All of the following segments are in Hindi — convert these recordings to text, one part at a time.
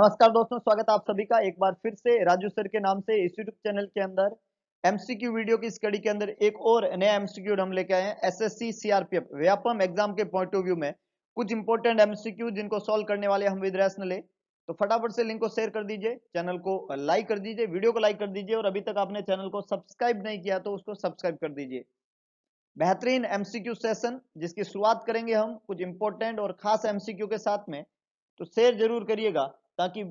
नमस्कार दोस्तों स्वागत आप सभी का एक बार फिर से राजू सर के नाम से इस यूट्यूब चैनल के अंदर एमसीक्यू वीडियो की स्टडी के अंदर एक और नया एमसीक्यू हम लेके आए हैं एसएससी सीआरपीएफ व्यापम एग्जाम के पॉइंट ऑफ व्यू में कुछ इंपोर्टेंट एमसीक्यू जिनको सॉल्व करने वाले हम विद्यास ले तो फटाफट से लिंक को शेयर कर दीजिए चैनल को लाइक कर दीजिए वीडियो को लाइक कर दीजिए और अभी तक आपने चैनल को सब्सक्राइब नहीं किया तो उसको सब्सक्राइब कर दीजिए बेहतरीन एमसीक्यू सेशन जिसकी शुरुआत करेंगे हम कुछ इंपोर्टेंट और खास एमसीक्यू के साथ में तो शेयर जरूर करिएगा ताकि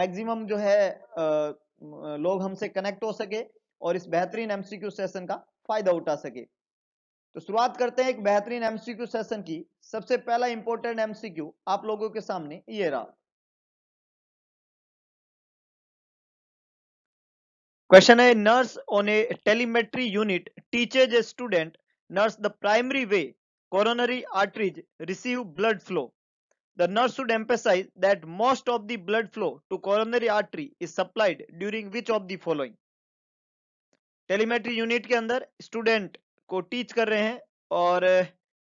मैक्सिमम जो है आ, लोग हमसे कनेक्ट हो सके और इस बेहतरीन एमसीक्यू सेशन का फायदा उठा सके तो शुरुआत करते हैं एक बेहतरीन एमसीक्यू सेशन की सबसे पहला इंपॉर्टेंट एमसीक्यू आप लोगों के सामने ये रहा क्वेश्चन है nurse on a telemetry unit teaches a student nurse the primary way coronary arteries receive blood flow The nurse should emphasize that most of the blood flow to coronary artery is supplied during which of the following? Telemetry unit के अंदर स्टूडेंट को टीच कर रहे हैं और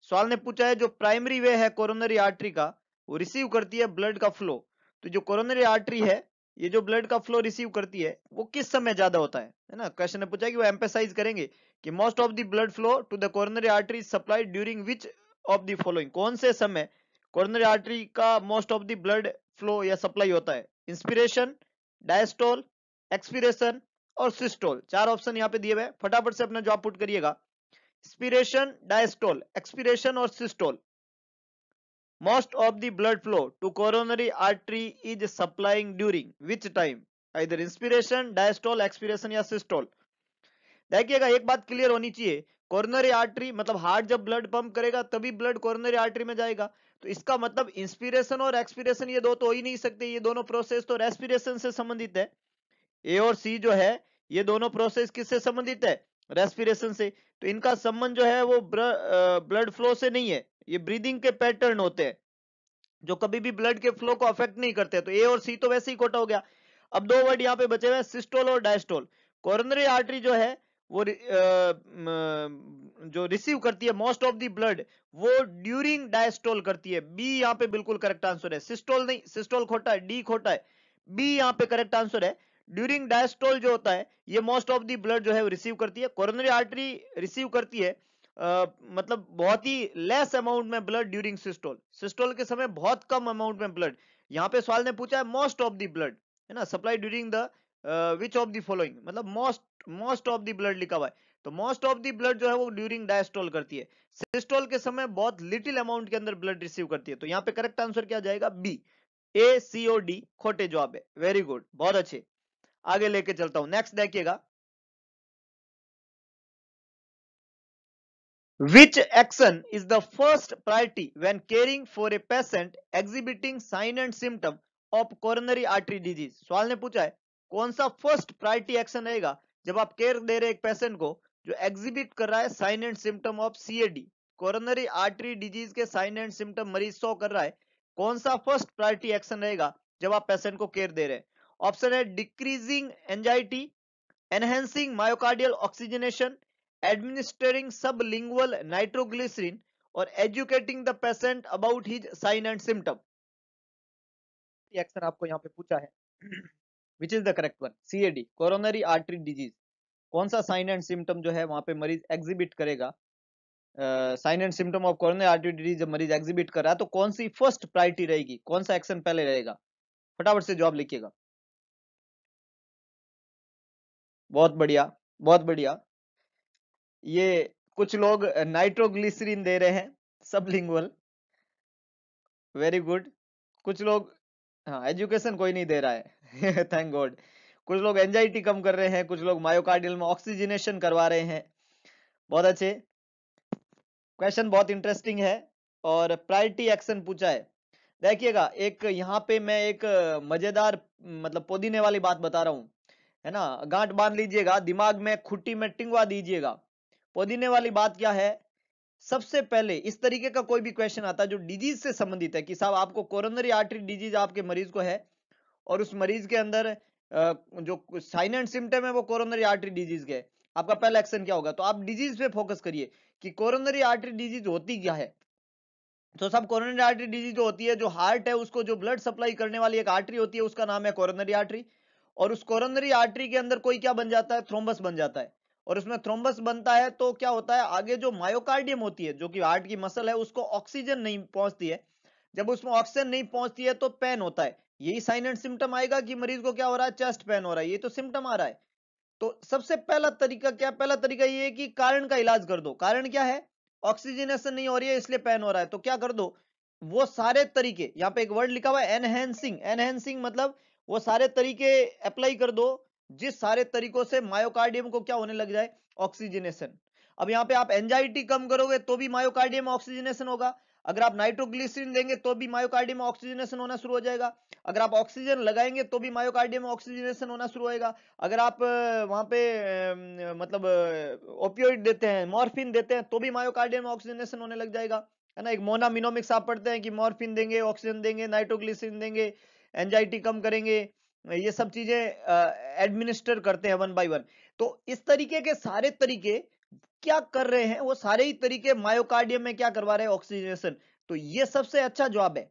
सवाल ने पूछा है जो प्राइमरी वे है कोरोनरी आर्टरी का वो रिसीव करती है ब्लड का फ्लो तो जो कोरोनरी आर्टरी है ये जो ब्लड का फ्लो रिसीव करती है वो किस समय ज्यादा होता है है ना क्वेश्चन ने पूछा कि वो एम्पेसाइज करेंगे कि most of the blood flow to the coronary artery supply during which of the following कौन से समय कोरोनरी आर्टरी का most of the blood flow या सप्लाई होता है इंस्पिरेशन डायस्टोल एक्सपिरेशन और सिस्टोल चार ऑप्शन यहाँ पे दिए हुए फटाफट से अपना जॉब पुट करिएगा इंस्पिरेशन डायस्टोल एक्सपिरेशन और systole most of the blood flow to coronary artery is supplying during which time इधर इंस्पिरेशन डायस्टोल expiration या सिस्टोल देखिएगा एक बात क्लियर होनी चाहिए कोरोनरी आर्टरी मतलब हार्ट जब ब्लड पंप करेगा तभी ब्लड कोरोनरी आर्टरी में जाएगा तो इसका मतलब इंस्पिरेशन और एक्सपिरेशन ये दो तो हो ही नहीं सकते ये दोनों प्रोसेस तो रेस्पिरेशन से संबंधित है ए और सी जो है ये दोनों प्रोसेस किससे संबंधित है रेस्पिरेशन से तो इनका संबंध जो है वो ब्लड फ्लो से नहीं है ये ब्रीदिंग के पैटर्न होते हैं जो कभी भी ब्लड के फ्लो को अफेक्ट नहीं करते तो ए और सी तो वैसे ही कोटा हो गया अब दो वर्ड यहाँ पे बचे हुए सिस्टोल और डायस्टोल कोरोनरी आर्टरी जो है वो जो रिसीव करती है मोस्ट ऑफ दी ब्लड वो ड्यूरिंग डायस्टोल करती है बी यहां पे बिल्कुल करेक्ट आंसर है सिस्टोल नहीं सिस्टोल खोटा है डी खोटा है बी यहां पे करेक्ट आंसर है ड्यूरिंग डायस्टोल जो होता है ये मोस्ट ऑफ दी ब्लड जो है वो रिसीव करती है कोरोनरी आर्टरी रिसीव करती है आ, मतलब बहुत ही लेस अमाउंट में ब्लड ड्यूरिंग सिस्टोल सिस्टोल के समय बहुत कम अमाउंट में ब्लड यहां पे सवाल ने पूछा है मोस्ट ऑफ दी ब्लड है ना supply during the which of the following मतलब most most of the blood लिखा हुआ है तो मोस्ट ऑफ दी ब्लड जो है वो ड्यूरिंग डायस्टोल करती है सिस्टोल के समय बहुत लिटिल अमाउंट के अंदर ब्लड रिसीव करती है तो यहाँ पे करेक्ट आंसर क्या जाएगा बी ए सी ओ डी खोटे जवाब है वेरी गुड बहुत अच्छे आगे लेके चलता हूं नेक्स्ट देखिएगा Which action is the first priority when caring for a patient exhibiting sign and symptom of coronary artery disease? सवाल ने पूछा है कौन सा फर्स्ट प्रायोरिटी एक्शन रहेगा जब आप केयर दे रहे एक पेशेंट को जो एग्जिबिट कर रहा है sign and symptom of CAD coronary artery disease के साइन एंड सिम्टम मरीज शो कर रहा है कौन सा फर्स्ट प्रायोरिटी एक्शन रहेगा जब आप पेशेंट को केयर दे रहे हैं ऑप्शन है decreasing anxiety enhancing myocardial oxygenation administering sub lingual nitroglycerin और educating the patient about his sign and symptom action आपको यहाँ पे पूछा है which is the correct one CAD coronary artery disease कौन सा साइन एंड सिम्टम जो है वहाँ पे मरीज एग्जिबिट करेगा sign and symptom of coronary artery disease जब मरीज एग्जिबिट कर रहा है तो कौन सी फर्स्ट प्रायोरिटी रहेगी कौन सा एक्शन पहले रहेगा फटाफट से जॉब लिखिएगा बहुत बढ़िया बहुत बढ़िया ये कुछ लोग नाइट्रोग्लिसरीन दे रहे हैं सब लिंगुअल वेरी गुड कुछ लोग हाँ एजुकेशन कोई नहीं दे रहा है थैंक गॉड कुछ लोग एंजाइटी कम कर रहे हैं कुछ लोग मायोकार्डियल में ऑक्सीजनेशन करवा रहे हैं बहुत अच्छे क्वेश्चन बहुत इंटरेस्टिंग है और प्रायरिटी एक्शन पूछा है देखिएगा एक यहाँ पे मैं एक मजेदार मतलब पोदीने वाली बात बता रहा हूँ है ना गांठ बांध लीजिएगा दिमाग में खुट्टी में टिंगवा दीजिएगा पोदीने वाली बात क्या है सबसे पहले इस तरीके का कोई भी क्वेश्चन आता है जो डिजीज से संबंधित है कि साहब आपको कोरोनरी आर्टरी डिजीज आपके मरीज को है और उस मरीज के अंदर जो साइन एंड सिम्टम है वो कोरोनरी आर्टरी डिजीज के आपका पहला एक्शन क्या होगा तो आप डिजीज पे फोकस करिए कि कोरोनरी आर्टरी डिजीज होती क्या है तो सब कोरोनरी आर्टरी डिजीज जो होती है जो हार्ट है उसको जो ब्लड सप्लाई करने वाली एक आर्टरी होती है उसका नाम है कोरोनरी आर्टरी और उस कोरोनरी आर्टरी के अंदर कोई क्या बन जाता है थ्रोम्बस बन जाता है और उसमें थ्रोम्बस बनता है तो क्या होता है आगे जो मायोकार्डियम होती है जो कि हार्ट की मसल है उसको ऑक्सीजन नहीं पहुंचती है जब उसमें ऑक्सीजन नहीं पहुंचती है तो पेन होता है यही साइन एंड सिम्टम आएगा कि मरीज को क्या हो रहा है चेस्ट पेन हो रहा है ये तो सिम्टम आ रहा है तो सबसे पहला तरीका क्या पहला तरीका ये है कि कारण का इलाज कर दो कारण क्या है ऑक्सीजनेशन नहीं हो रही है इसलिए पेन हो रहा है तो क्या कर दो वो सारे तरीके यहाँ पे एक वर्ड लिखा हुआ है एनहेंसिंग एनहेंसिंग मतलब वो सारे तरीके अप्लाई कर दो जिस सारे तरीकों से मायोकार्डियम को क्या होने लग जाए ऑक्सीजनेशन अब यहाँ पे आप एंजाइटी कम करोगे तो भी मायोकार्डियम ऑक्सीजनेशन होगा अगर आप नाइट्रोग्लिसरीन लेंगे तो भी मायोकार्डियम में ऑक्सीजनेशन होना शुरू हो जाएगा अगर आप ऑक्सीजन लगाएंगे तो भी मायोकार्डियम में ऑक्सीजनेशन होना शुरू होएगा अगर आप वहां पे मतलब ओपियोइड देते हैं मॉर्फिन देते हैं तो भी मायोकार्डियम में ऑक्सीजनेशन होने लग जाएगा है ना एक मोनामिनोमिक्स आप पढ़ते हैं कि मॉर्फिन देंगे ऑक्सीजन देंगे नाइट्रोग्लिसिन देंगे एनजाइटी कम करेंगे ये सब चीजें एडमिनिस्टर करते हैं वन बाय वन तो इस तरीके के सारे तरीके क्या कर रहे हैं वो सारे ही तरीके मायोकार्डियम में क्या करवा रहे हैं ऑक्सीजनेशन तो ये सबसे अच्छा जवाब है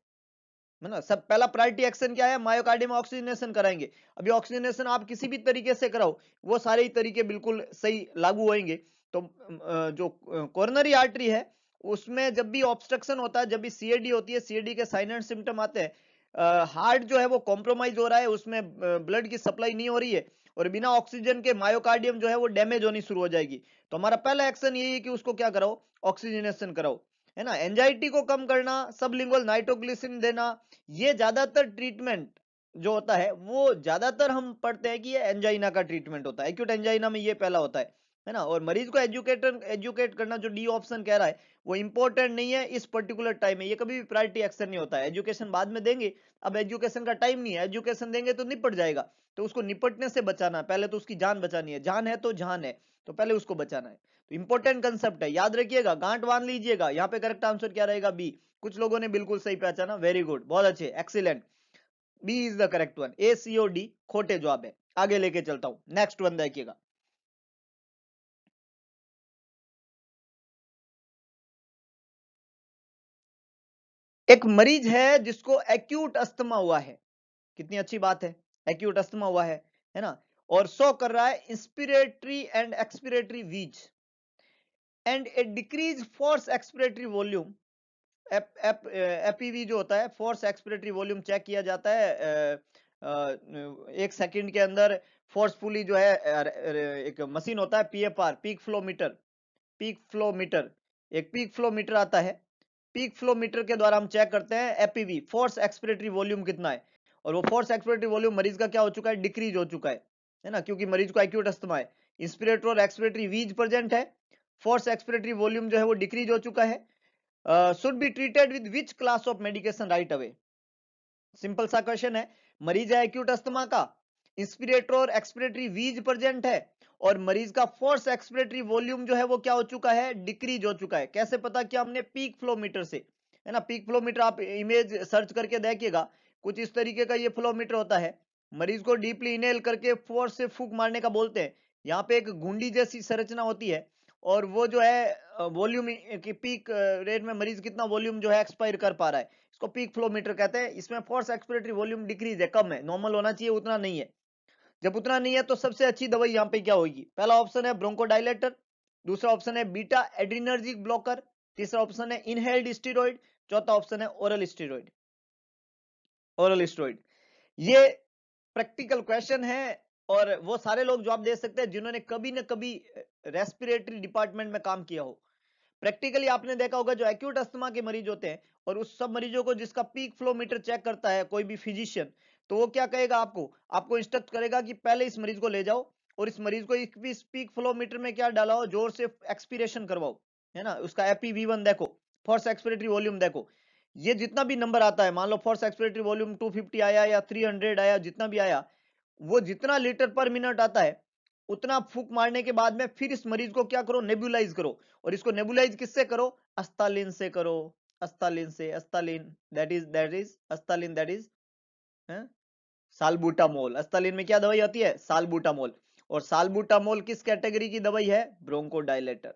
मतलब ना सब पहला प्रायोरिटी एक्शन क्या है मायोकार्डियम ऑक्सीजनेशन कराएंगे अभी ऑक्सीजनेशन आप किसी भी तरीके से कराओ वो सारे ही तरीके बिल्कुल सही लागू होंगे तो जो कॉर्नरी आर्टरी है उसमें जब भी ऑब्स्ट्रक्शन होता है जब भी सीएडी होती है सीएडी के साइन एंड सिम्टम आते हैं हार्ट जो है वो कॉम्प्रोमाइज हो रहा है उसमें ब्लड की सप्लाई नहीं हो रही है और बिना ऑक्सीजन के मायोकार्डियम जो है वो डैमेज होनी शुरू हो जाएगी तो हमारा पहला एक्शन यही है कि उसको क्या कराओ ऑक्सीजनेशन कराओ है ना एंजाइटी को कम करना सबलिंगुअल नाइट्रोग्लिसिन देना ये ज्यादातर ट्रीटमेंट जो होता है वो ज्यादातर हम पढ़ते हैं कि ये एंजाइना का ट्रीटमेंट होता है एक्यूट एंजाइना में ये पहला होता है है ना और मरीज को एजुकेटर एजुकेट करना जो डी ऑप्शन कह रहा है वो इंपॉर्टेंट नहीं है इस पर्टिकुलर टाइम में ये कभी भी प्रायोरिटी एक्शन नहीं होता है एजुकेशन बाद में देंगे अब एजुकेशन का टाइम नहीं है एजुकेशन देंगे तो निपट जाएगा तो उसको निपटने से बचाना पहले तो उसकी जान बचानी है जान है तो जान है तो पहले उसको बचाना है तो इंपॉर्टेंट कंसेप्ट है याद रखिएगा गांठ बांध लीजिएगा यहाँ पे करेक्ट आंसर क्या रहेगा बी कुछ लोगों ने बिल्कुल सही पहचाना वेरी गुड बहुत अच्छे excellent B is the correct one A ओ डी खोटे जवाब है आगे लेके चलता हूं नेक्स्ट वन देखिएगा एक मरीज है जिसको एक्यूट अस्थमा हुआ है कितनी अच्छी बात है एक्यूट अस्थमा हुआ है है ना और सो कर रहा है inspiratory and expiratory wheeze and a decrease force expiratory volume FEV जो होता है फोर्स एक्सपिरेटरी वॉल्यूम चेक किया जाता है eh, eh, एक सेकंड के अंदर फोर्सफुली जो है एक मशीन होता है PFR peak flow meter peak flow meter एक पीक फ्लो मीटर आता है पीक फ्लो मीटर के द्वारा हम चेक करते हैं एपीवी फोर्स एक्सपिरेटरी वॉल्यूम कितना है और वो फोर्स एक्सपिरेटरी वॉल्यूम मरीज का क्या हो चुका है डिक्रीज हो चुका है है ना क्योंकि मरीज को एक्यूट अस्थमा है इंस्पिरेटरी और एक्सपिरेटरी वीज प्रेजेंट है फोर्स एक्सपिरेटरी वॉल्यूम जो है वो डिक्रीज हो चुका है should be treated with which class of medication right away simple सा क्वेश्चन है मरीज है एक्यूट अस्थमा का इंस्पिरेटर और एक्सपिरेटरी वीज प्रेजेंट है और मरीज का फोर्स एक्सपिरेटरी वॉल्यूम जो है वो क्या हो चुका है डिक्रीज हो चुका है कैसे पता किया हमने पीक फ्लोमीटर से है ना पीक फ्लोमीटर आप इमेज सर्च करके देखिएगा कुछ इस तरीके का ये फ्लोमीटर होता है मरीज को डीपली इनहेल करके फोर्स से फूक मारने का बोलते हैं यहाँ पे एक गुंडी जैसी संरचना होती है और वो जो है वॉल्यूम की पीक रेट में मरीज कितना वॉल्यूम जो है एक्सपायर कर पा रहा है इसको पीक फ्लोमीटर कहते हैं इसमें फोर्स एक्सपिरेटरी वॉल्यूम डिक्रीज है कम है नॉर्मल होना चाहिए उतना नहीं है जब उतना नहीं है तो सबसे अच्छी दवाई यहाँ पे क्या होगी पहला ऑप्शन है ब्रोंकोडाइलेटर दूसरा ऑप्शन है बीटा एड्रीनर्जिक ब्लॉकर तीसरा ऑप्शन है इनहेल्ड स्टीरोइड चौथा ऑप्शन है ओरल स्टीरोइड ओरल स्टोइड ये प्रैक्टिकल क्वेश्चन है और वो सारे लोग जवाब दे सकते हैं जिन्होंने कभी ना कभी रेस्पिरेटरी डिपार्टमेंट में काम किया हो प्रैक्टिकली आपने देखा होगा जो एक्यूट अस्थमा के मरीज होते हैं और उस सब मरीजों को जिसका पीक फ्लो मीटर चेक करता है कोई भी फिजिशियन तो वो क्या कहेगा आपको आपको इंस्ट्रक्ट करेगा कि पहले इस मरीज को ले जाओ और इस मरीज को इस पीक फ्लो मीटर में क्या डालाओ जोर से एक्सपीरेशन करवाओ है ना उसका एपी वी देखो फर्स्ट एक्सपिरेटरी वॉल्यूम देखो ये जितना भी नंबर आता है मान लो फोर्स एक्सपिरेटरी वॉल्यूम 250 आया या 300 आया जितना भी आया वो जितना लीटर पर मिनट आता है उतना फूक मारने के बाद में फिर इस मरीज को क्या करो नेबुलाइज करो और इसको नेबुलाइज किससे करो अस्तालिन से करो अस्तालिन से Asthalin that is that is Asthalin that is salbutamol Asthalin में क्या दवाई आती है सालबुटामोल और सालबुटामोल किस कैटेगरी की दवाई है ब्रोंकोडाइलेटर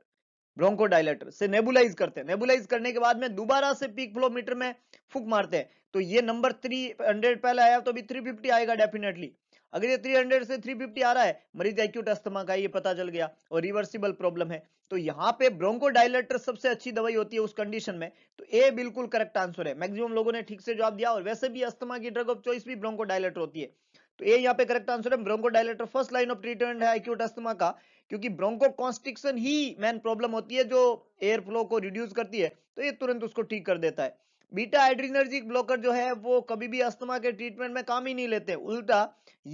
ब्रोंकोडाइलेटर से नेबुलाइज करते हैं नेबुलाइज करने के बाद में दोबारा से पीक फ्लो मीटर में फूक मारते हैं तो ये नंबर 300 पहले आया तो अभी 350 आएगा डेफिनेटली अगर ये 300 से 350 आ रहा है मरीज एक्यूट अस्थमा का ये पता चल गया और रिवर्सिबल प्रॉब्लम है तो यहाँ पे ब्रोंकोडाइलेटर सबसे अच्छी दवाई होती है उस कंडीशन में तो ए बिल्कुल करेक्ट आंसर है मैक्सिमम लोगों ने ठीक से जवाब दिया और वैसे भी अस्थमा की ड्रग ऑफ चॉइस भी ब्रोंकोडाइलेटर होती है तो ए यहाँ पे करेक्ट आंसर है bronchodilator first line of treatment है एक्यूट अस्थमा का क्योंकि ब्रोंको कॉन्स्ट्रिक्शन ही मेन प्रॉब्लम होती है जो एयर फ्लो को रिड्यूस करती है तो ये तुरंत उसको ठीक कर देता है बीटा हाइड्रीनर्जिक ब्लॉकर जो है वो कभी भी अस्थमा के ट्रीटमेंट में काम ही नहीं लेते उल्टा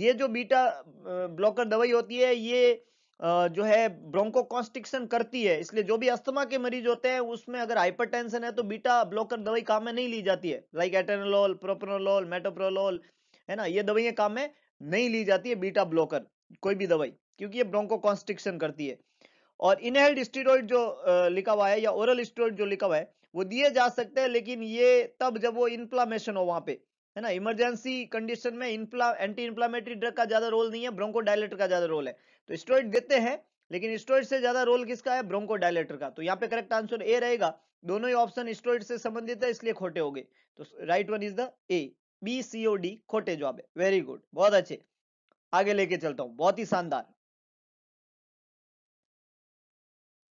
ये जो बीटा ब्लॉकर दवाई होती है ये जो है ब्रोंको कॉन्स्ट्रिक्शन करती है इसलिए जो भी अस्थमा के मरीज होते हैं उसमें अगर हाइपरटेंशन है तो बीटा ब्लॉकर दवाई काम में नहीं ली जाती है लाइक एटेनोलॉल प्रोप्रोलोल मेटोप्रोलॉल है ना ये दवाइयां काम में नहीं ली जाती है बीटा ब्लॉकर कोई भी दवाई क्योंकि ये ब्रोंको कॉन्स्ट्रिक्शन करती है और इनहेल्ड स्टीरोड जो लिखा हुआ है या ओरल स्टीरोड जो लिखा हुआ है वो दिए जा सकते हैं लेकिन ये तब जब वो इन्फ्लामेशन हो वहां पे है ना इमरजेंसी कंडीशन में इन्फ्ला एंटी इन्फ्लामेटरी ड्रग का ज्यादा रोल नहीं है ब्रोंको डायलेटर का ज्यादा रोल है तो स्टेरॉइड देते हैं लेकिन स्टोइड से ज्यादा रोल किसका है ब्रोंको डायलेटर का तो यहाँ पे करेक्ट आंसर ए रहेगा दोनों ही ऑप्शन स्टोइड से संबंधित है इसलिए खोटे हो गए तो right one is the A B C ओ डी खोटे जवाब है वेरी गुड बहुत अच्छे आगे लेके चलता हूँ बहुत ही शानदार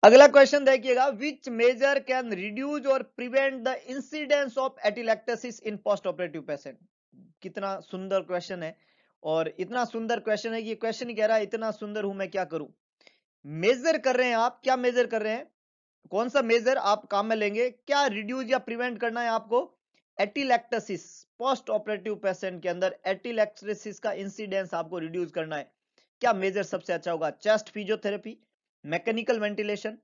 अगला क्वेश्चन देखिएगा विच मेजर कैन रिड्यूज और prevent the incidence of atelectasis in post operative patient कितना सुंदर क्वेश्चन है और इतना सुंदर क्वेश्चन है ये क्वेश्चन कह रहा है इतना सुंदर हूं मैं क्या करूं मेजर कर रहे हैं आप क्या मेजर कर रहे हैं कौन सा मेजर आप काम में लेंगे क्या रिड्यूज या प्रिवेंट करना है आपको एटिलेक्टेसिस पोस्ट ऑपरेटिव पेशेंट के अंदर एटिलेक्टेसिस का इंसिडेंस आपको रिड्यूज करना है क्या मेजर सबसे अच्छा होगा chest physiotherapy mechanical ventilation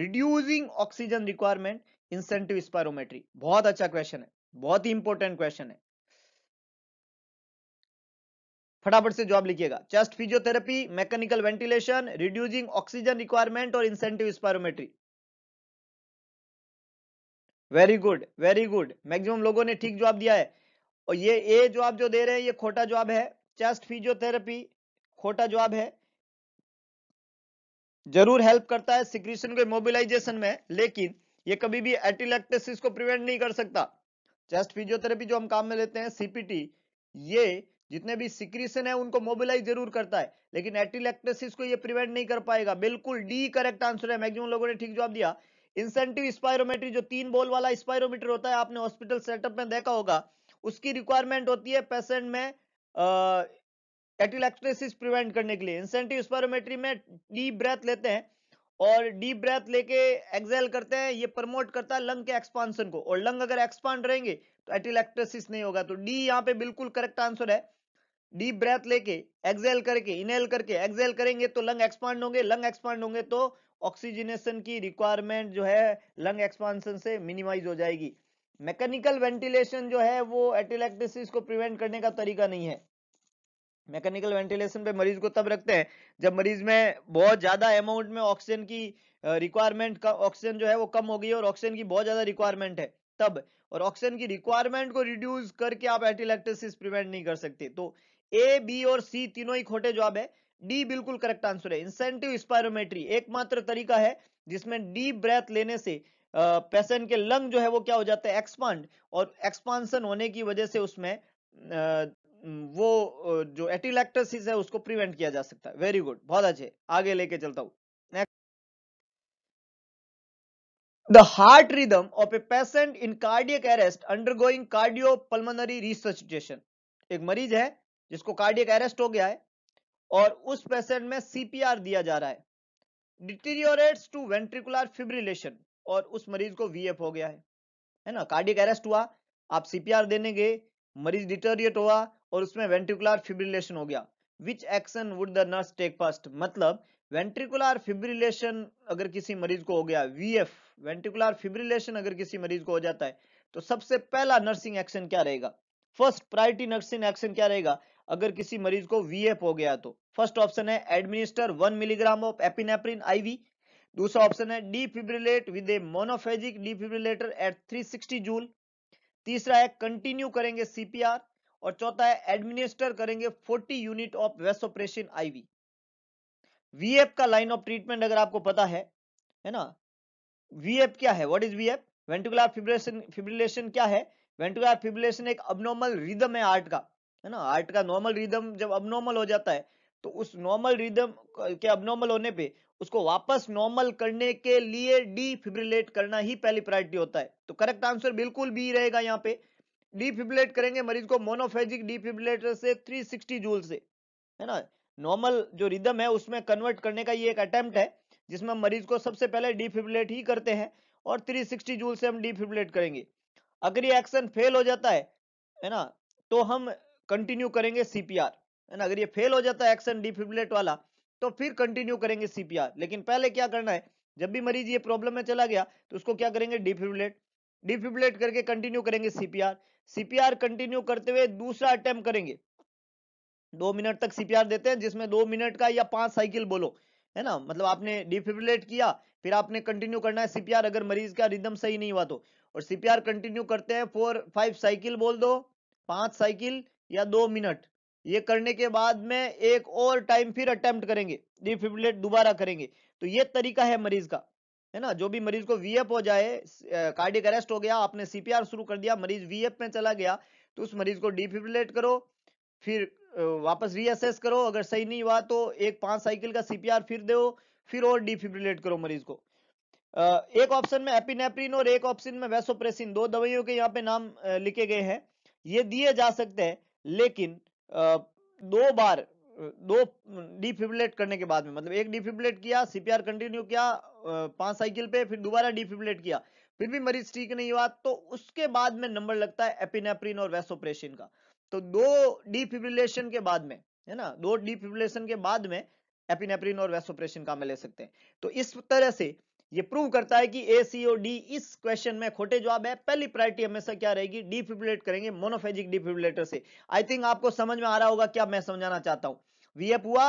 reducing oxygen requirement incentive spirometry बहुत अच्छा क्वेश्चन है बहुत ही इंपॉर्टेंट क्वेश्चन है फटाफट से जवाब लिखिएगा chest physiotherapy mechanical ventilation reducing oxygen requirement और incentive spirometry very good very good maximum लोगों ने ठीक जवाब दिया है और ये ए जवाब जो दे रहे हैं ये खोटा जवाब है चेस्ट फिजियोथेरेपी खोटा जवाब है जरूर हेल्प करता है सिक्रीशन के मोबिलाइजेशन में लेकिन ये कभी भी एटिलेक्टेसिस को प्रिवेंट नहीं कर सकता चेस्ट फिजियोथेरेपी जो हम काम में लेते हैं सीपीटी ये जितने भी सिक्रीशन है उनको मोबिलाइज जरूर करता है लेकिन एटिलेक्टेसिस को ये प्रिवेंट नहीं कर पाएगा बिल्कुल डी करेक्ट आंसर है मैक्सिमम लोगों ने ठीक जवाब दिया इंसेंटिव स्पायरोमेट्री जो तीन बोल वाला स्पायरोमीटर होता है आपने हॉस्पिटल सेटअप में देखा होगा उसकी रिक्वायरमेंट होती है पेशेंट में एटिलैक्टेसिस प्रिवेंट करने के लिए इंसेंटिव स्पायरोमेट्री में डीप ब्रेथ लेते हैं और डीप ब्रेथ लेके एक्सेल करते हैं ये प्रमोट करता है लंग के एक्सपांशन को और लंग अगर एक्सपांड रहेंगे तो एटिलेक्ट्रेसिस नहीं होगा तो डी यहाँ पे बिल्कुल करेक्ट आंसर है डीप ब्रेथ लेके एक्सेल करके इनहेल करके एक्सेल करेंगे तो लंग एक्सपांड होंगे लंग एक्सपांड होंगे तो ऑक्सीजनेशन की रिक्वायरमेंट जो है लंग एक्सपांशन से मिनिमाइज हो जाएगी मैकेनिकल वेंटिलेशन जो है वो एटिलेक्ट्रेसिस को प्रिवेंट करने का तरीका नहीं है मैकेनिकल वेंटिलेशन पे मरीज को तब रखते हैं जब मरीज में बहुत ज्यादा अमाउंट में ऑक्सीजन की रिक्वायरमेंट ऑक्सीजन जो है वो कम हो गई और ऑक्सीजन की बहुत ज्यादा रिक्वायरमेंट है तब और ऑक्सीजन की रिक्वायरमेंट को रिड्यूस करके आप एटिलेक्टेसिस प्रिवेंट नहीं कर सकते तो ए बी और सी तीनों ही खोटे जवाब है डी बिल्कुल करेक्ट आंसर है इंसेंटिव स्पायरोमेट्री एकमात्र तरीका है जिसमें डीप ब्रेथ लेने से पेशेंट के लंग जो है वो क्या हो जाते हैं एक्सपांड और एक्सपांसन होने की वजह से उसमें वो जो एटिलैक्टोसिस है उसको प्रिवेंट किया जा सकता है वेरी गुड बहुत अच्छे आगे लेके चलता हूं The heart rhythm of a patient in cardiac arrest undergoing cardiopulmonary resuscitation. एक मरीज है जिसको कार्डियक अरेस्ट हो गया है और उस पेशेंट में सीपीआर दिया जा रहा है डिटीरियोरेट्स टू वेंट्रिकुलर फिब्रिलेशन और उस मरीज को वीएफ हो गया है है ना कार्डियक अरेस्ट हुआ आप सीपीआर देने गए मरीज डिटोरिएट हुआ और उसमें वेंट्रिकुलर फिब्रिलेशन हो गया which action would the nurse take first मतलब वेंट्रिकुलर फिब्रिलेशन अगर किसी मरीज को हो गया वी एफ वेंट्रिकुलर फिब्रिलेशन अगर किसी मरीज को हो जाता है तो सबसे पहला नर्सिंग एक्शन क्या रहेगा फर्स्ट प्रायोरिटी नर्सिंग एक्शन क्या रहेगा अगर किसी मरीज को वी एफ हो गया तो फर्स्ट ऑप्शन है administer one milligram of epinephrine IV दूसरा ऑप्शन है defibrillate with a monophasic defibrillator at 360 joule तीसरा है कंटिन्यू करेंगे सीपीआर और चौथा है एडमिनिस्टर करेंगे 40 unit of vasopressin IV VF का लाइन ऑफ ट्रीटमेंट अगर आपको पता है है ना वीएफ क्या है what is VF ventricular fibrillation fibrillation क्या है वेंटिकुलर फिब्रिलेशन एक अबनॉर्मल रिदम है हार्ट का है ना हार्ट का नॉर्मल रिदम जब अबनॉर्मल हो जाता है तो उस नॉर्मल रिदम के अबनॉर्मल होने पे उसको वापस नॉर्मल करने के लिए डी करना ही पहली प्रायोरिटी होता है तो करेक्ट आंसर बिल्कुल बी रहेगा यहाँ पे डिफिब्रिलेट करेंगे मरीज को मोनोफेजिक डिफिब्रिलेटर से 360 जूल से है ना नॉर्मल जो रिदम है उसमें कन्वर्ट करने का ये एक अटेम्प्ट है जिसमें मरीज को सबसे पहले डिफिब्रिलेट ही करते हैं और 360 जूल से हम डिफिब्रिलेट करेंगे अगर ये एक्शन फेल हो जाता है है ना तो हम कंटिन्यू करेंगे सीपीआर है ना अगर ये फेल हो जाता है एक्शन डिफिब्रिलेट वाला तो फिर कंटिन्यू करेंगे सीपीआर लेकिन पहले क्या करना है जब भी मरीज ये प्रॉब्लम में चला गया तो उसको क्या करेंगे डिफिब्रिलेट डिफिबुलेट करके कंटिन्यू करेंगे सीपीआर सीपीआर कंटिन्यू करते हुए दूसरा अटेम्प करेंगे दो मिनट तक सीपीआर देते हैं जिसमें दो मिनट का या पांच साइकिल बोलो है ना मतलब आपने डिफिबुलेट किया फिर आपने कंटिन्यू करना है सीपीआर अगर मरीज का रिदम सही नहीं हुआ तो और सीपीआर कंटिन्यू करते हैं फोर फाइव साइकिल बोल दो पांच साइकिल या दो मिनट ये करने के बाद में एक और टाइम फिर अटेम्प्ट करेंगे डिफिबुलेट दोबारा करेंगे तो ये तरीका है मरीज का है ना जो भी मरीज को वीएफ हो जाए कार्डिक अरेस्ट हो गया आपने सीपीआर शुरू कर दिया मरीज वीएफ में चला गया तो उस मरीज को डिफिब्रिलेट करो फिर वापस रीअसेस करो अगर सही नहीं हुआ तो एक पांच साइकिल का सीपीआर फिर दो फिर और डिफिब्रिलेट करो मरीज को एक ऑप्शन में एपिनेप्रिन और एक ऑप्शन में वेसोप्रेसिन दो दवाइयों के यहाँ पे नाम लिखे गए हैं ये दिए जा सकते हैं लेकिन दो बार दो डिफिबुलेट करने के बाद में मतलब एक डिफिबुलेट किया सीपीआर कंटिन्यू किया पांच साइकिल पे फिर दोबारा डिफिबुलेट किया फिर भी मरीज ठीक नहीं हुआ तो उसके बाद में नंबर लगता है एपिनेप्रिन और वेसोप्रेशन का तो दो डिफिब्रिलेशन के बाद में है ना दो डिफिब्रिलेशन के बाद में एपिनेप्रिन और वेसोप्रेशन का में ले सकते हैं तो इस तरह से ये प्रूव करता है कि ए सी ओ डी इस क्वेश्चन में खोटे जवाब है पहली प्रायोरिटी हमेशा क्या रहेगी डिफिब्रिलेट करेंगे मोनोफेजिक डिफिब्रिलेटर से आई थिंक आपको समझ में आ रहा होगा क्या मैं समझाना चाहता हूं वीएफ हुआ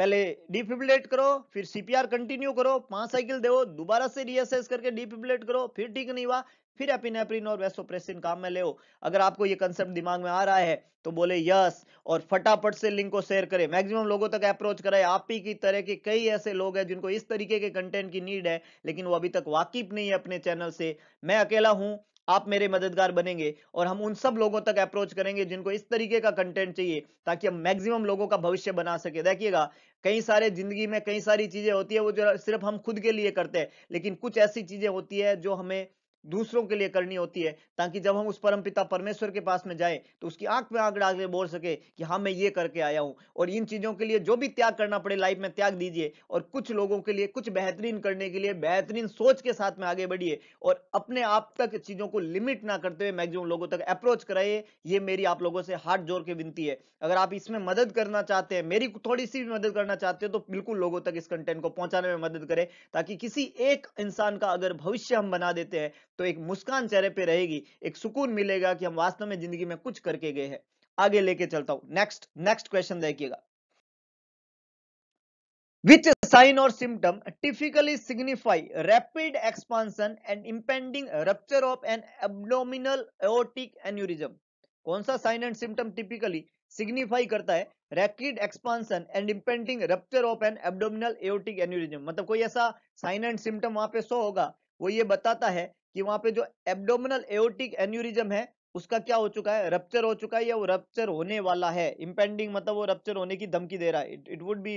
पहले डिफिबलेट करो फिर सीपीआर कंटिन्यू करो पांच साइकिल दो दोबारा से रीएसएस करके डिफिबलेट करो फिर ठीक नहीं हुआ फिर एपिनेप्रिन और वेसोप्रेसिन काम में ले हो अगर आपको ये कंसेप्ट दिमाग में आ रहा है तो बोले यस और फटाफट से लिंक को शेयर करें मैक्सिमम लोगों तक अप्रोच कराए आप ही की तरह के कई ऐसे लोग हैं जिनको इस तरीके के कंटेंट की नीड है लेकिन वो अभी तक वाकिफ नहीं है अपने चैनल से मैं अकेला हूं आप मेरे मददगार बनेंगे और हम उन सब लोगों तक अप्रोच करेंगे जिनको इस तरीके का कंटेंट चाहिए ताकि हम मैक्सिमम लोगों का भविष्य बना सके देखिएगा कई सारे जिंदगी में कई सारी चीजें होती है वो जो सिर्फ हम खुद के लिए करते हैं लेकिन कुछ ऐसी चीजें होती है जो हमें दूसरों के लिए करनी होती है ताकि जब हम उस परम पिता परमेश्वर के पास में जाए तो उसकी आंख में आंख डाल बोल सके कि हाँ मैं ये करके आया हूँ और इन चीजों के लिए जो भी त्याग करना पड़े लाइफ में त्याग दीजिए और कुछ लोगों के लिए कुछ बेहतरीन करने के लिए बेहतरीन सोच के साथ में आगे बढ़िए और अपने आप तक चीजों को लिमिट ना करते हुए मैक्सिमम लोगों तक अप्रोच कराइए ये मेरी आप लोगों से हाथ जोड़ के विनती है अगर आप इसमें मदद करना चाहते हैं मेरी थोड़ी सी भी मदद करना चाहते हो तो बिल्कुल लोगों तक इस कंटेंट को पहुंचाने में मदद करें ताकि किसी एक इंसान का अगर भविष्य हम बना देते हैं तो एक मुस्कान चेहरे पे रहेगी एक सुकून मिलेगा कि हम वास्तव में जिंदगी में कुछ करके गए हैं आगे लेके चलता हूं नेक्स्ट नेक्स्ट क्वेश्चन देखिएगा विच साइन और symptom typically signify rapid expansion and impending rupture of an abdominal aortic aneurysm कौन सा sign and symptom typically signify करता है rapid expansion and impending rupture of an abdominal aortic aneurysm मतलब कोई ऐसा साइन एंड सिम्टम वहां पे शो होगा वो ये बताता है कि वहां पे जो एब्डोमिनल एओटिक एन्यूरिज्म है उसका क्या हो चुका है रप्चर हो चुका है या वो रप्चर होने वाला है इम्पेंडिंग मतलब वो रप्चर होने की धमकी दे रहा है it would be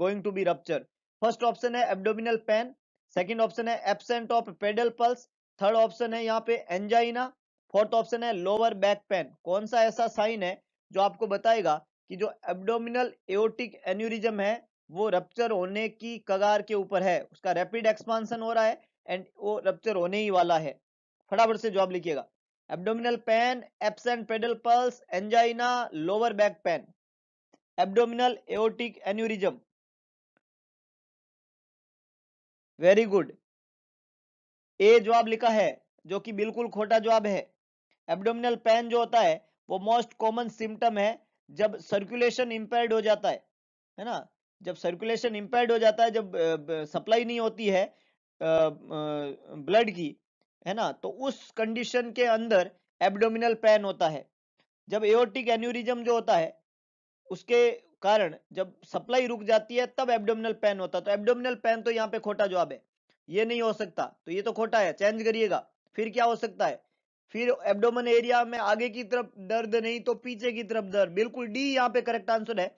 going to be rupture first option है एब्डोमिनल पेन सेकेंड ऑप्शन है absent of pedal pulse third option है यहाँ पे एंजाइना फोर्थ ऑप्शन है लोअर बैक पेन कौन सा ऐसा साइन है जो आपको बताएगा कि जो एब्डोमिनल एओटिक एन्यूरिज्म है वो रप्चर होने की कगार के ऊपर है उसका रैपिड एक्सपांसन हो रहा है एंड वो रप्चर होने ही वाला है फटाफट से जवाब लिखिएगा abdominal pain absent pedal pulse angina lower back pain abdominal aortic aneurysm very good ए जवाब लिखा है जो कि बिल्कुल खोटा जवाब है एब्डोमिनल पेन जो होता है वो मोस्ट कॉमन सिम्टम है जब सर्कुलेशन इंपेयर्ड हो जाता है है ना जब सर्कुलेशन इंपेयर्ड हो जाता है जब सप्लाई नहीं होती है ब्लड की है ना तो उस कंडीशन के अंदर एब्डोमिनल पैन होता है जब एओटिक एन्यूरिज्म जो होता है उसके कारण जब सप्लाई रुक जाती है तब एब्डोमिनल पैन होता है तो एब्डोमिनल पैन तो यहाँ पे खोटा जवाब है ये नहीं हो सकता तो ये तो खोटा है चेंज करिएगा फिर क्या हो सकता है फिर एब्डोमन एरिया में आगे की तरफ दर्द नहीं तो पीछे की तरफ दर्द बिल्कुल डी यहाँ पे करेक्ट आंसर है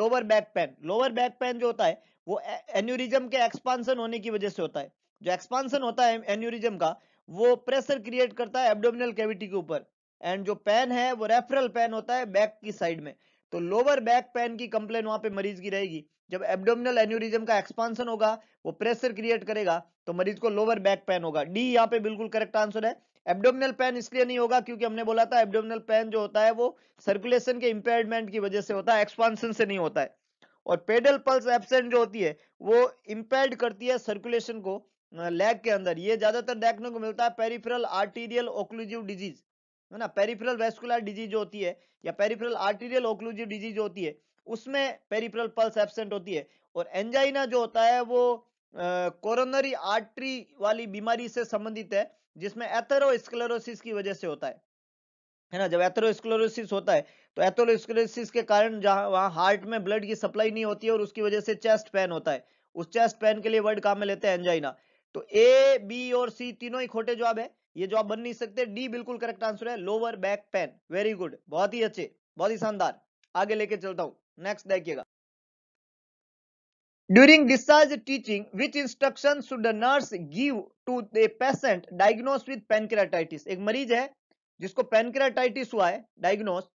lower back pain lower back pain जो होता है वो एन्यूरिज्म के एक्सपांसन होने की वजह से होता है जो एक्सपांसन होता है एन्यूरिज्म का वो प्रेशर क्रिएट करता है एब्डोमिनल कैविटी के ऊपर एंड जो पेन है वो रेफरल पेन होता है बैक की साइड में तो लोअर बैक पेन की कंप्लेन वहां पे मरीज की रहेगी जब एब्डोमिनल एन्यूरिज्म का एक्सपांसन होगा वो प्रेशर क्रिएट करेगा तो मरीज को लोअर बैक पेन होगा डी यहाँ पे बिल्कुल करेक्ट आंसर है एब्डोमिनल पेन इसलिए नहीं होगा क्योंकि हमने बोला था एब्डोमिनल पेन जो होता है वो सर्कुलेशन के इंपेयरमेंट की वजह से होता है एक्सपांसन से नहीं होता है और पेडल पल्स एबसेंट जो होती है वो इंपेयर करती है सर्कुलेशन को लेग के अंदर ये ज्यादातर देखने को मिलता है पेरिफेरल आर्टीरियल ओक्लूजिव डिजीज है ना पेरिफेरल वेस्कुलर डिजीज होती है या पेरिफेरल आर्टीरियल ओक्लूजिव डिजीज होती है उसमें पेरिफेरल पल्स एबसेंट होती है और एंजाइना जो होता है वो कोरोनरी आर्टरी वाली बीमारी से संबंधित है जिसमें एथेरोस्क्लेरोसिस की वजह से होता है है ना जब एथेरोस्क्लेरोसिस होता है तो एथेरोस्क्लेरोसिस के कारण जहां वहां हार्ट में ब्लड की सप्लाई नहीं होती है और उसकी वजह से चेस्ट पेन होता है उस चेस्ट पेन के लिए वर्ड काम में लेते हैं एंजाइना तो ए बी और सी तीनों ही खोटे जवाब है ये जवाब बन नहीं सकते डी बिल्कुल करेक्ट आंसर है lower back pain very good बहुत ही अच्छे बहुत ही शानदार आगे लेके चलता हूं नेक्स्ट देखिएगा during discharge teaching which instruction should nurse give to the patient diagnose with pancreatitis एक मरीज है जिसको पेनक्रेटाइटिस हुआ है डायग्नोस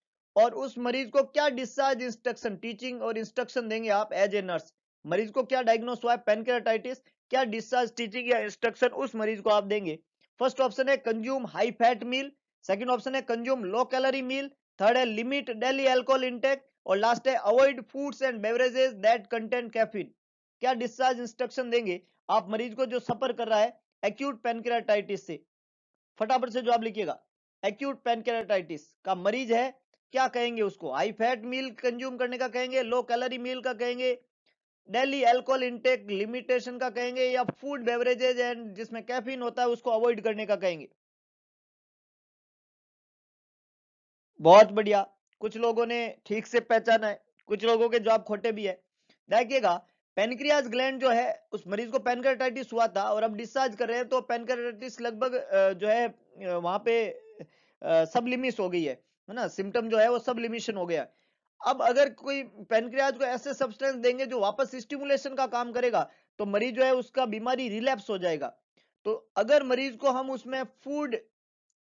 और उस मरीज को क्या डिस्चार्ज इंस्ट्रक्शन टीचिंग और इंस्ट्रक्शन देंगे आप एज ए नर्स मरीज को क्या डायग्नोस हुआ है पेनक्रेटाइटिस क्या डिस्चार्ज टीचिंग या इंस्ट्रक्शन उस मरीज को आप देंगे फर्स्ट ऑप्शन है consume high fat meal second option है consume low calorie meal third है लिमिट डेली एल्कोहल इंटेक और लास्ट है avoid foods and beverages that content caffeine क्या डिस्चार्ज इंस्ट्रक्शन देंगे आप मरीज को जो सफर कर रहा है एक्यूट पेनक्रेटाइटिस से फटाफट से जवाब लिखिएगा एक्यूट पेनक्रेटाइटिस का मरीज है क्या कहेंगे उसको हाई फैट मील कंज्यूम करने का कहेंगे लो कैलोरी मील का कहेंगे डेली एल्कोहल इंटेक लिमिटेशन का कहेंगे या फूड बेवरेजेज एंड जिसमें कैफीन होता है उसको अवॉइड करने का कहेंगे बहुत बढ़िया कुछ लोगों ने ठीक से पहचाना है कुछ लोगों के जवाब खोटे भी है देखिएगा पेनक्रियाज ग्लैंड जो है उस मरीज को पेनक्रेटाइटिस हुआ था और अब डिस्चार्ज कर रहे हैं तो पेनक्रेटाइटिस लगभग जो है वहां पे सबलिमिस हो गई है ना सिम्टम जो है वो सबलिमिशन हो गया है अब अगर कोई पेनक्रियाज को ऐसे सब्सटेंस देंगे जो वापस स्टिमुलेशन का काम करेगा तो मरीज जो है उसका बीमारी रिलैप्स हो जाएगा तो अगर मरीज को हम उसमें फूड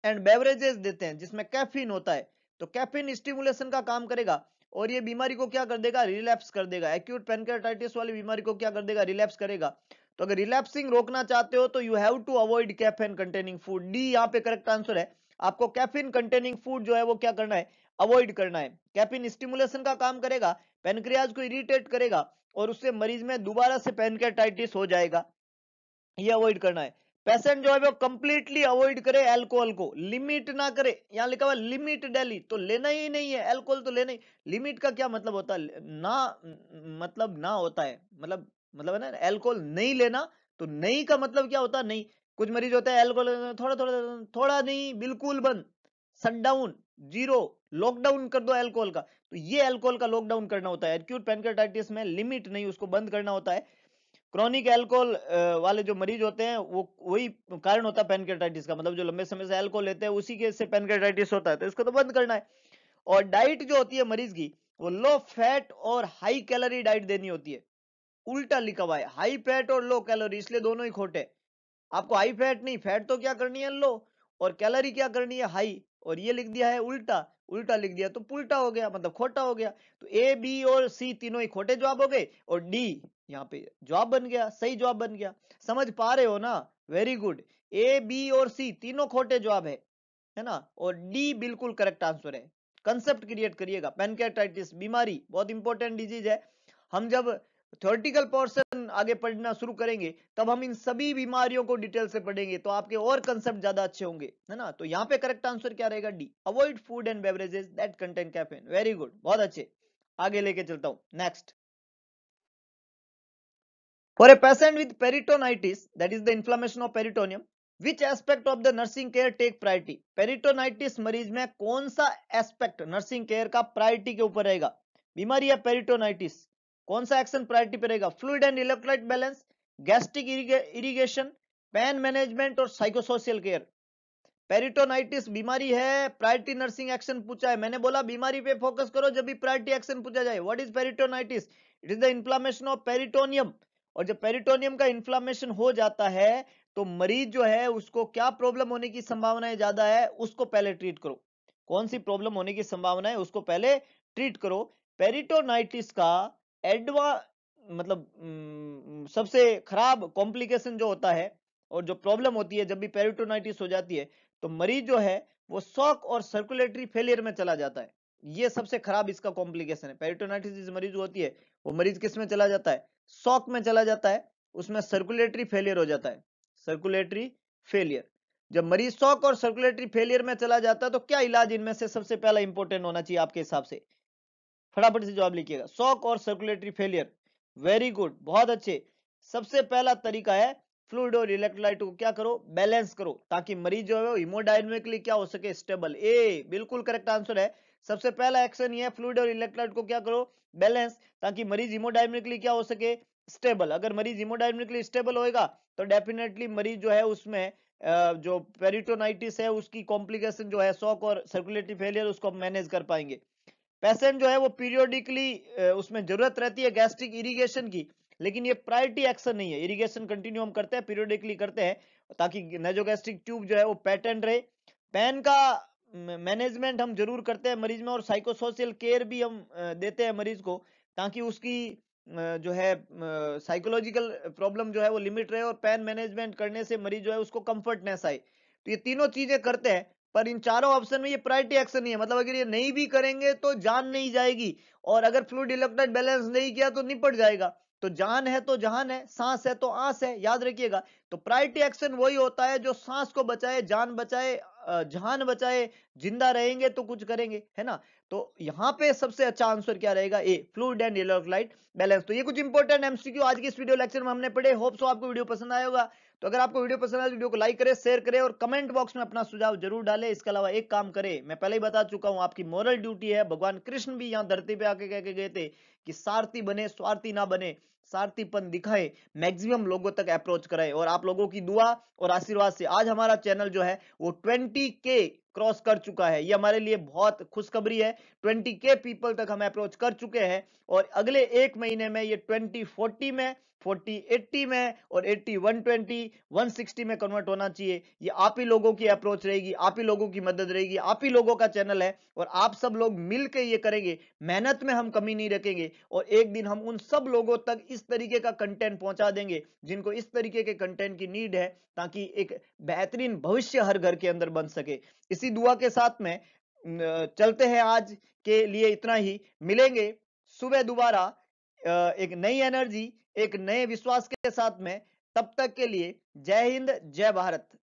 एंड बेवरेजेस देते हैं जिसमें कैफीन होता है तो कैफीन स्टिमुलेशन का काम करेगा और ये बीमारी को क्या कर देगा रिलैप्स कर देगा एक्यूट पेनक्रियाटाइटिस वाली बीमारी को क्या कर देगा रिलैप्स करेगा तो अगर रिलैप्सिंग रोकना चाहते हो तो you have to avoid caffeine containing food D यहाँ पे करेक्ट आंसर है आपको कैफिन कंटेनिंग फूड जो है वो क्या करना है अवॉइड करना है कैफिन स्टिमुलेशन का काम करेगा पेनक्रियाज को इरिटेट करेगा और उससे मरीज में दोबारा से पेनकेटाइटिस हो जाएगा ये अवॉइड करना है पेशेंट जो है वो कंप्लीटली अवॉइड करे एल्कोहल को लिमिट ना करे यहाँ लिखा हुआ लिमिट डेली तो लेना ही नहीं है एल्कोहल तो लेना ही लिमिट का क्या मतलब होता है ना मतलब ना होता है मतलब मतलब है ना एल्कोहल नहीं लेना तो नहीं का मतलब क्या होता नहीं कुछ मरीज होते हैं एल्कोहल थोड़ा थोड़ा थोड़ा नहीं बिल्कुल बंद डाउन जीरो लॉकडाउन कर दो एल्कोहल का तो ये एल्कोहल का लॉकडाउन करना होता है एक्यूट में लिमिट नहीं उसको बंद करना होता है क्रॉनिक एल्कोहल वाले जो मरीज होते हैं वो वही कारण होता है पेनकेटाइटिस का मतलब जो लंबे समय से एल्कोहल लेते हैं उसी के से पेनकेटाइटिस होता है तो इसको तो बंद करना है और डाइट जो होती है मरीज की वो लो फैट और हाई कैलोरी डाइट देनी होती है उल्टा लिखा हुआ है हाई फैट और लो कैलोरी इसलिए दोनों ही खोटे आपको हाई फैट नहीं फैट तो क्या करनी है लो और कैलोरी क्या करनी है हाई और ये लिख दिया है उल्टा उल्टा लिख दिया तो पुल्टा हो गया मतलब खोटा हो गया तो ए बी और सी तीनों ही खोटे जवाब हो गए और डी यहाँ पे जवाब बन गया सही जवाब बन गया समझ पा रहे हो ना वेरी गुड ए बी और सी तीनों खोटे जवाब है है ना और डी बिल्कुल करेक्ट आंसर है कंसेप्ट क्रिएट करिएगा पेनकेटाइटिस बीमारी बहुत इंपॉर्टेंट डिजीज है हम जब थ्योरेटिकल पोर्सन आगे पढ़ना शुरू करेंगे तब हम इन सभी बीमारियों को डिटेल से पढ़ेंगे तो आपके और कंसेप्ट ज्यादा अच्छे होंगे है ना तो यहाँ पे करेक्ट आंसर क्या रहेगा D avoid food and beverages that contain caffeine very good बहुत अच्छे आगे लेके चलता हूं next For a patient with peritonitis, that is the inflammation of peritoneum, which aspect of the nursing care take priority? Peritonitis मरीज में कौन सा एस्पेक्ट नर्सिंग केयर का प्रायोरिटी के ऊपर रहेगा बीमारी है पेरिटोनाइटिस कौन सा एक्शन प्रायोरिटी पे रहेगा fluid and electrolyte balance gastric irrigation pain management और साइकोसोशियल केयर पेरिटोनाइटिस बीमारी है प्रायोरिटी नर्सिंग एक्शन पूछा है मैंने बोला बीमारी पे फोकस करो जब भी प्रायोरिटी एक्शन पूछा जाए what is peritonitis it is the inflammation of peritoneum और जब पेरिटोनियम का इन्फ्लामेशन हो जाता है तो मरीज जो है उसको क्या प्रॉब्लम होने की संभावनाएं ज्यादा है उसको पहले ट्रीट करो कौन सी प्रॉब्लम होने की संभावना है उसको पहले ट्रीट करो पेरिटोनाइटिस का एडवा मतलब सबसे खराब कॉम्प्लिकेशन जो होता है और जो प्रॉब्लम होती है जब भी पेरिटोनाइटिस हो जाती है तो मरीज जो है वो शॉक और सर्कुलेटरी फेलियर में चला जाता है ये सबसे खराब इसका कॉम्प्लिकेशन है पेरिटोनाइटिस जिस मरीज होती है वो मरीज किस में चला जाता है शॉक में चला जाता है उसमें सर्कुलेटरी फेलियर हो जाता है सर्कुलेटरी फेलियर जब मरीज शॉक और सर्कुलेटरी फेलियर में चला जाता है तो क्या इलाज इनमें से सबसे पहला इंपॉर्टेंट होना चाहिए आपके हिसाब से फटाफट से जवाब लिखिएगा शॉक और सर्कुलेटरी फेलियर वेरी गुड बहुत अच्छे सबसे पहला तरीका है फ्लूड और इलेक्ट्रोलाइट को क्या करो बैलेंस करो ताकि मरीज जो है वो हिमोडाइनमिकली क्या हो सके स्टेबल ए बिल्कुल करेक्ट आंसर है सबसे पहला एक्शन ये फ्लूड और इलेक्ट्रोलाइट को क्या करो बैलेंस ताकि मरीज हिमोडाइनमिकली क्या हो सके स्टेबल अगर मरीज हिमोडाइनमिकली स्टेबल होएगा तो डेफिनेटली मरीज जो है उसमें जो पेरिटोनाइटिस है उसकी कॉम्प्लिकेशन जो है शॉक और सर्कुलेटरी फेलियर उसको मैनेज कर पाएंगे पेशेंट जो है वो पीरियोडिकली उसमें जरूरत रहती है गैस्ट्रिक इरिगेशन की लेकिन ये प्रायोरिटी एक्शन नहीं है इरिगेशन कंटिन्यू हम करते हैं पीरियोडिकली करते हैं ताकि नेजोगैस्ट्रिक ट्यूब जो है वो पैटर्न रहे पैन का मैनेजमेंट हम जरूर करते हैं मरीज में और साइकोसोशियल केयर भी हम देते हैं मरीज को ताकि उसकी जो है साइकोलॉजिकल प्रॉब्लम जो है वो लिमिट रहे और पैन मैनेजमेंट करने से मरीज जो है उसको कंफर्टनेस आए तो ये तीनों चीजें करते हैं पर इन चारों ऑप्शन में ये प्रायोरिटी एक्शन नहीं है मतलब अगर ये नहीं भी करेंगे तो जान नहीं जाएगी और अगर फ्लूड इलेक्ट्रेट बैलेंस नहीं किया तो निपट जाएगा तो जान है तो जहान है सांस है तो आंस है याद रखिएगा तो प्रायोरिटी एक्शन वही होता है जो सांस को बचाए जान बचाए जहान बचाए जिंदा रहेंगे तो कुछ करेंगे है ना तो यहां पे सबसे अच्छा आंसर क्या रहेगा A fluid and electrolyte balance तो ये कुछ इंपॉर्टेंट एमसीक्यू आज के इस वीडियो लेक्चर में हमने पढ़े होप्स आपको वीडियो पसंद आएगा तो अगर आपको वीडियो पसंद आए तो वीडियो को लाइक करें शेयर करें और कमेंट बॉक्स में अपना सुझाव जरूर डालें इसके अलावा एक काम करें मैं पहले ही बता चुका हूं आपकी मॉरल ड्यूटी है भगवान कृष्ण भी यहां धरती पे आके कह के गए थे कि सारथी बने स्वार्थी ना बने सारथीपन दिखाए मैक्सिमम लोगों तक अप्रोच कराए और आप लोगों की दुआ और आशीर्वाद से आज हमारा चैनल जो है वो 20 के क्रॉस कर चुका है ये हमारे लिए बहुत खुशखबरी है 20 के पीपल तक हम अप्रोच कर चुके हैं और अगले एक महीने में ये 20 40 में 40 80 में और 80 120 160 में कन्वर्ट होना चाहिए ये आप ही लोगों की अप्रोच रहेगी आप ही लोगों की मदद रहेगी आप ही लोगों का चैनल है और आप सब लोग मिलकर ये करेंगे मेहनत में हम कमी नहीं रखेंगे और एक दिन हम उन सब लोगों तक इस तरीके का कंटेंट पहुंचा देंगे जिनको इस तरीके के कंटेंट की नीड है ताकि एक बेहतरीन भविष्य हर घर के अंदर बन सके इसी दुआ के साथ में चलते हैं आज के लिए इतना ही मिलेंगे सुबह दोबारा एक नई एनर्जी एक नए विश्वास के साथ में तब तक के लिए जय हिंद जय भारत